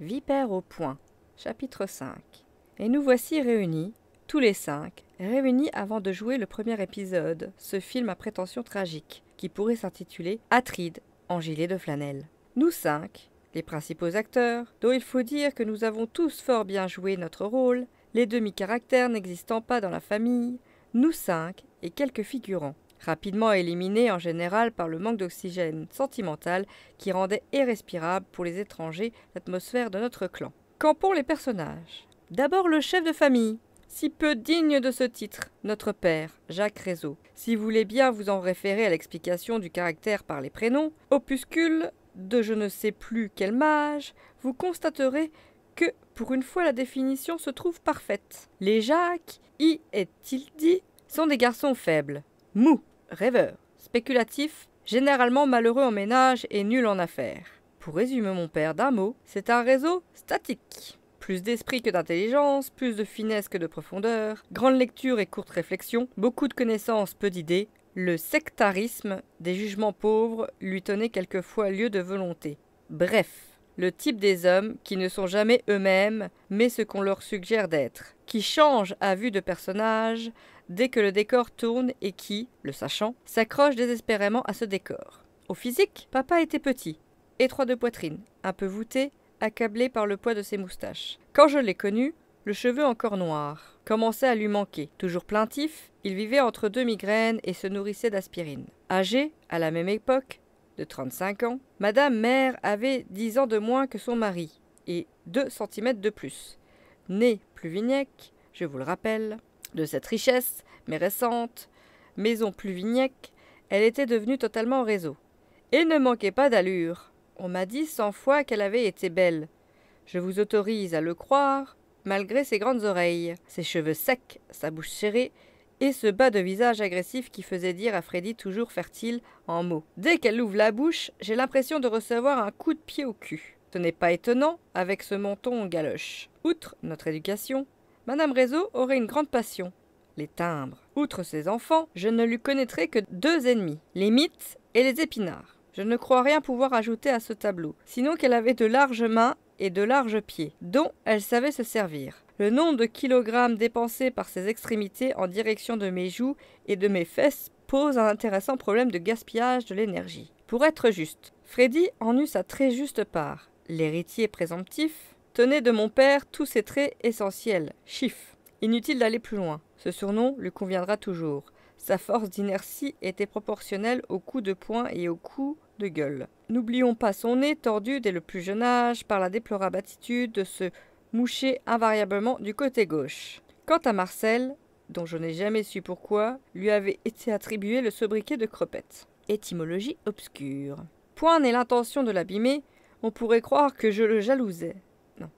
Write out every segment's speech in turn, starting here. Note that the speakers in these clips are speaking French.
Vipère au point, chapitre 5. Et nous voici réunis, tous les cinq, réunis avant de jouer le premier épisode, ce film à prétention tragique, qui pourrait s'intituler Atride, en gilet de flanelle. Nous cinq, les principaux acteurs, dont il faut dire que nous avons tous fort bien joué notre rôle, les demi-caractères n'existant pas dans la famille, nous cinq et quelques figurants rapidement éliminé en général par le manque d'oxygène sentimental qui rendait irrespirable pour les étrangers l'atmosphère de notre clan. Campons les personnages. D'abord le chef de famille, si peu digne de ce titre, notre père, Jacques Réseau. Si vous voulez bien vous en référer à l'explication du caractère par les prénoms, opuscule de je ne sais plus quel mage, vous constaterez que, pour une fois, la définition se trouve parfaite. Les Jacques, y est-il dit, sont des garçons faibles, mous, rêveur, spéculatif, généralement malheureux en ménage et nul en affaires. Pour résumer mon père d'un mot, c'est un réseau statique. Plus d'esprit que d'intelligence, plus de finesse que de profondeur, grande lecture et courte réflexion, beaucoup de connaissances, peu d'idées. Le sectarisme des jugements pauvres lui tenait quelquefois lieu de volonté. Bref, le type des hommes qui ne sont jamais eux-mêmes, mais ce qu'on leur suggère d'être, qui changent à vue de personnages, dès que le décor tourne et qui, le sachant, s'accroche désespérément à ce décor. Au physique, papa était petit, étroit de poitrine, un peu voûté, accablé par le poids de ses moustaches. Quand je l'ai connu, le cheveu encore noir commençait à lui manquer. Toujours plaintif, il vivait entre deux migraines et se nourrissait d'aspirine. Âgé, à la même époque, de 35 ans, Madame Mère avait 10 ans de moins que son mari et 2 cm de plus. plus vignèque, je vous le rappelle, de cette richesse, mais récente, maison plus Pluvignac, elle était devenue totalement réseau. Et ne manquait pas d'allure. On m'a dit cent fois qu'elle avait été belle. Je vous autorise à le croire, malgré ses grandes oreilles, ses cheveux secs, sa bouche serrée, et ce bas de visage agressif qui faisait dire à Freddy toujours fertile en mots. Dès qu'elle ouvre la bouche, j'ai l'impression de recevoir un coup de pied au cul. Ce n'est pas étonnant avec ce menton galoche. Outre notre éducation, Madame Réseau aurait une grande passion, les timbres. Outre ses enfants, je ne lui connaîtrais que deux ennemis, les mythes et les épinards. Je ne crois rien pouvoir ajouter à ce tableau, sinon qu'elle avait de larges mains et de larges pieds, dont elle savait se servir. Le nombre de kilogrammes dépensés par ses extrémités en direction de mes joues et de mes fesses pose un intéressant problème de gaspillage de l'énergie. Pour être juste, Freddy en eut sa très juste part. L'héritier présomptif tenait de mon père tous ses traits essentiels, Chiff, Inutile d'aller plus loin, ce surnom lui conviendra toujours. Sa force d'inertie était proportionnelle au coups de poing et au coup de gueule. N'oublions pas son nez tordu dès le plus jeune âge par la déplorable attitude de se moucher invariablement du côté gauche. Quant à Marcel, dont je n'ai jamais su pourquoi, lui avait été attribué le sobriquet de crepette. Étymologie obscure. Point n'est l'intention de l'abîmer, on pourrait croire que je le jalousais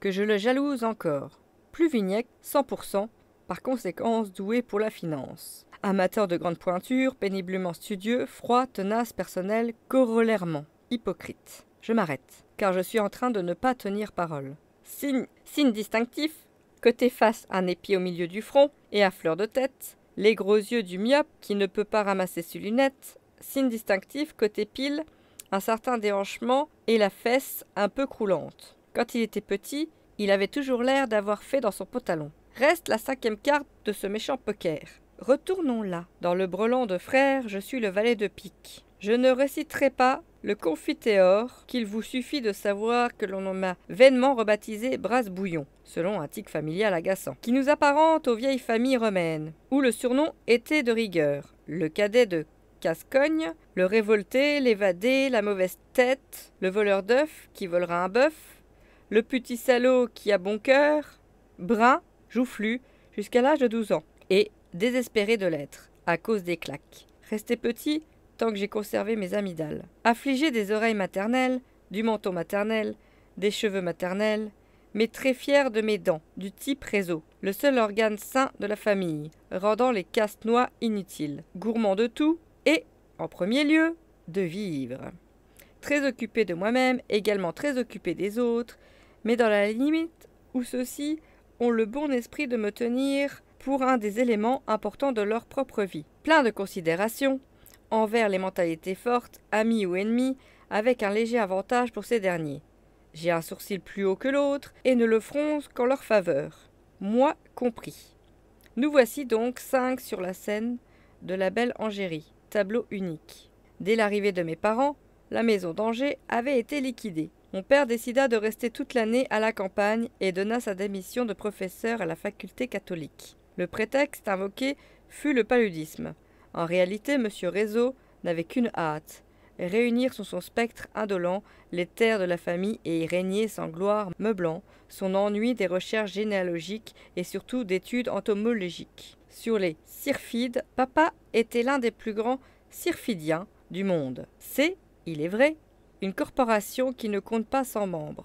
que je le jalouse encore. plus Pluvignac, 100%, par conséquence doué pour la finance. Amateur de grande pointure, péniblement studieux, froid, tenace, personnel, corollairement, hypocrite. Je m'arrête, car je suis en train de ne pas tenir parole. Signe, signe distinctif, côté face un épi au milieu du front et à fleur de tête, les gros yeux du myope qui ne peut pas ramasser ses lunettes, signe distinctif côté pile, un certain déhanchement et la fesse un peu croulante. Quand il était petit, il avait toujours l'air d'avoir fait dans son pantalon. Reste la cinquième carte de ce méchant poker. Retournons là. Dans le brelon de frère, je suis le valet de pique. Je ne réciterai pas le confiteor, qu'il vous suffit de savoir que l'on en a vainement rebaptisé brasse-bouillon, selon un tic familial agaçant, qui nous apparente aux vieilles familles romaines, où le surnom était de rigueur. Le cadet de Cascogne, le révolté, l'évadé, la mauvaise tête, le voleur d'œuf qui volera un bœuf, le petit salaud qui a bon cœur, brun, joufflu, jusqu'à l'âge de 12 ans, et désespéré de l'être, à cause des claques. Resté petit tant que j'ai conservé mes amygdales. Affligé des oreilles maternelles, du menton maternel, des cheveux maternels, mais très fier de mes dents, du type réseau, le seul organe sain de la famille, rendant les castes noix inutiles, gourmand de tout et, en premier lieu, de vivre. Très occupé de moi-même, également très occupé des autres, mais dans la limite où ceux-ci ont le bon esprit de me tenir pour un des éléments importants de leur propre vie. Plein de considération envers les mentalités fortes, amis ou ennemis, avec un léger avantage pour ces derniers. J'ai un sourcil plus haut que l'autre et ne le fronce qu'en leur faveur, moi compris. Nous voici donc cinq sur la scène de la belle Angérie, tableau unique. Dès l'arrivée de mes parents, la maison d'Angers avait été liquidée. Mon père décida de rester toute l'année à la campagne et donna sa démission de professeur à la faculté catholique. Le prétexte invoqué fut le paludisme. En réalité, M. Réseau n'avait qu'une hâte réunir sous son spectre indolent les terres de la famille et y régner sans gloire meublant son ennui des recherches généalogiques et surtout d'études entomologiques. Sur les syrphides, papa était l'un des plus grands syrphidiens du monde. C'est, il est vrai, une corporation qui ne compte pas 100 membres.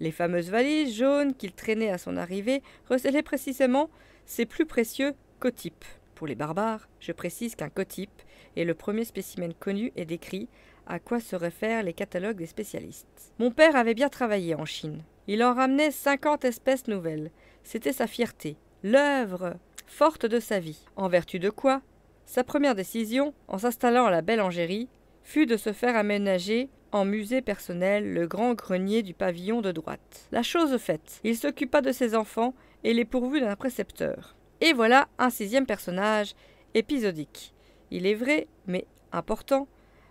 Les fameuses valises jaunes qu'il traînait à son arrivée recelaient précisément ses plus précieux cotypes. Pour les barbares, je précise qu'un cotype est le premier spécimen connu et décrit, à quoi se réfèrent les catalogues des spécialistes. Mon père avait bien travaillé en Chine. Il en ramenait 50 espèces nouvelles. C'était sa fierté, l'œuvre forte de sa vie. En vertu de quoi, sa première décision, en s'installant à la Belle Angérie, fut de se faire aménager en musée personnel le grand grenier du pavillon de droite. La chose faite, il s'occupa de ses enfants et les pourvut d'un précepteur. Et voilà un sixième personnage épisodique. Il est vrai, mais important,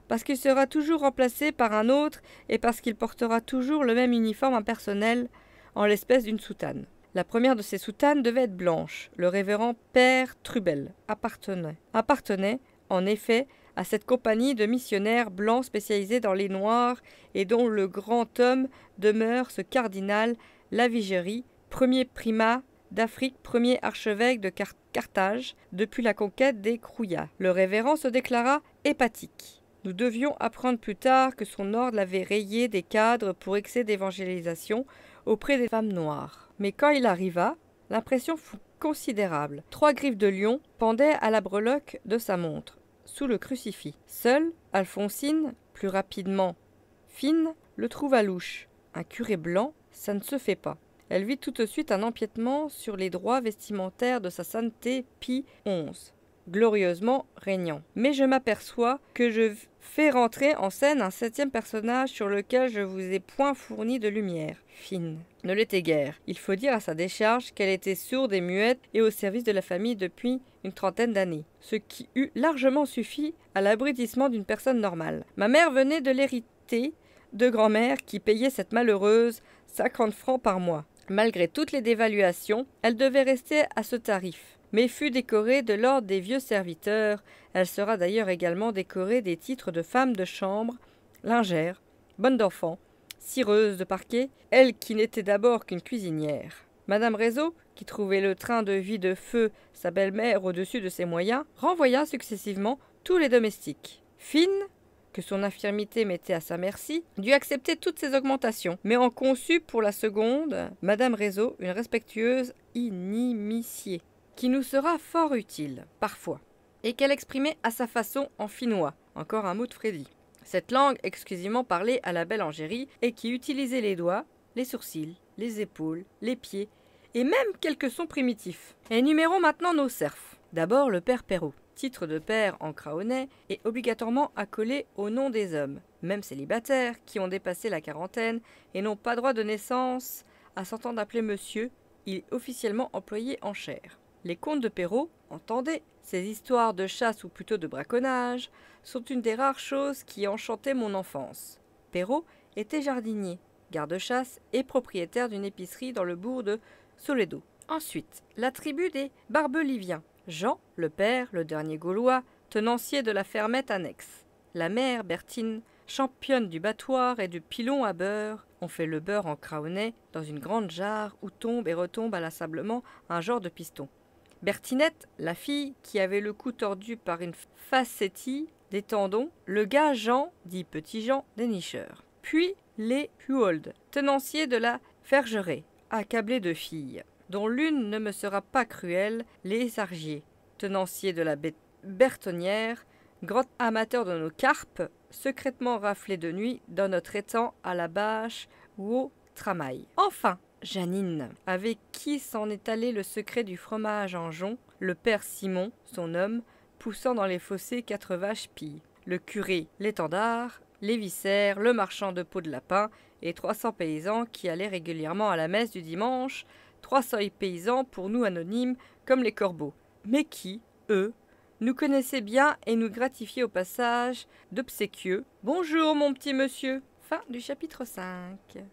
parce qu'il sera toujours remplacé par un autre et parce qu'il portera toujours le même uniforme impersonnel, en l'espèce d'une soutane. La première de ces soutanes devait être blanche. Le révérend Père Trubel appartenait, appartenait en effet, à cette compagnie de missionnaires blancs spécialisés dans les Noirs et dont le grand homme demeure ce cardinal Lavigéry, premier primat d'Afrique, premier archevêque de Carthage depuis la conquête des Crouillas. Le révérend se déclara hépatique. Nous devions apprendre plus tard que son ordre l'avait rayé des cadres pour excès d'évangélisation auprès des femmes noires. Mais quand il arriva, l'impression fut considérable. Trois griffes de lion pendaient à la breloque de sa montre sous le crucifix. Seule, Alphonsine, plus rapidement Fine, le trouve à louche. Un curé blanc, ça ne se fait pas. Elle vit tout de suite un empiètement sur les droits vestimentaires de sa sainteté Pie XI glorieusement régnant. Mais je m'aperçois que je fais rentrer en scène un septième personnage sur lequel je vous ai point fourni de lumière. Fine. Ne l'était guère. Il faut dire à sa décharge qu'elle était sourde et muette et au service de la famille depuis une trentaine d'années, ce qui eût largement suffi à l'abrutissement d'une personne normale. Ma mère venait de l'hériter de grand-mère qui payait cette malheureuse 50 francs par mois. Malgré toutes les dévaluations, elle devait rester à ce tarif mais fut décorée de l'ordre des vieux serviteurs. Elle sera d'ailleurs également décorée des titres de femme de chambre, lingère, bonne d'enfant, cireuse de parquet, elle qui n'était d'abord qu'une cuisinière. Madame Réseau, qui trouvait le train de vie de feu sa belle-mère au-dessus de ses moyens, renvoya successivement tous les domestiques. Fine, que son infirmité mettait à sa merci, dut accepter toutes ces augmentations, mais en conçut pour la seconde, Madame Réseau, une respectueuse inimitié qui nous sera fort utile, parfois, et qu'elle exprimait à sa façon en finnois, encore un mot de Freddy. Cette langue exclusivement parlée à la belle Angérie et qui utilisait les doigts, les sourcils, les épaules, les pieds et même quelques sons primitifs. Énumérons maintenant nos serfs. D'abord le père Perrault, titre de père en craonnais et obligatoirement accolé au nom des hommes, même célibataires qui ont dépassé la quarantaine et n'ont pas droit de naissance à s'entendre appeler monsieur, il est officiellement employé en chair. Les contes de Perrault, entendez, ces histoires de chasse ou plutôt de braconnage, sont une des rares choses qui enchantaient mon enfance. Perrault était jardinier, garde-chasse et propriétaire d'une épicerie dans le bourg de Soledo. Ensuite, la tribu des Barbeliviens. Jean, le père, le dernier Gaulois, tenancier de la fermette annexe. La mère, Bertine, championne du battoir et du pilon à beurre. On fait le beurre en craonnet dans une grande jarre où tombe et retombe à un genre de piston. Bertinette, la fille qui avait le cou tordu par une facétie des tendons, le gars Jean, dit petit Jean, nicheurs. Puis les Huold, tenanciers de la fergerie, accablés de filles, dont l'une ne me sera pas cruelle, les Argiers, tenanciers de la Bertonnière, Grand amateur de nos carpes, secrètement raflés de nuit dans notre étang à la bâche ou au tramail. Enfin, Janine. Avec qui s'en est allé le secret du fromage en jonc, le père Simon, son homme, poussant dans les fossés quatre vaches pilles, le curé, l'étendard, les viscères, le marchand de peau de lapin et cents paysans qui allaient régulièrement à la messe du dimanche, trois 300 paysans pour nous anonymes comme les corbeaux, mais qui, eux, nous connaissaient bien et nous gratifiaient au passage d'obséquieux Bonjour mon petit monsieur. Fin du chapitre 5.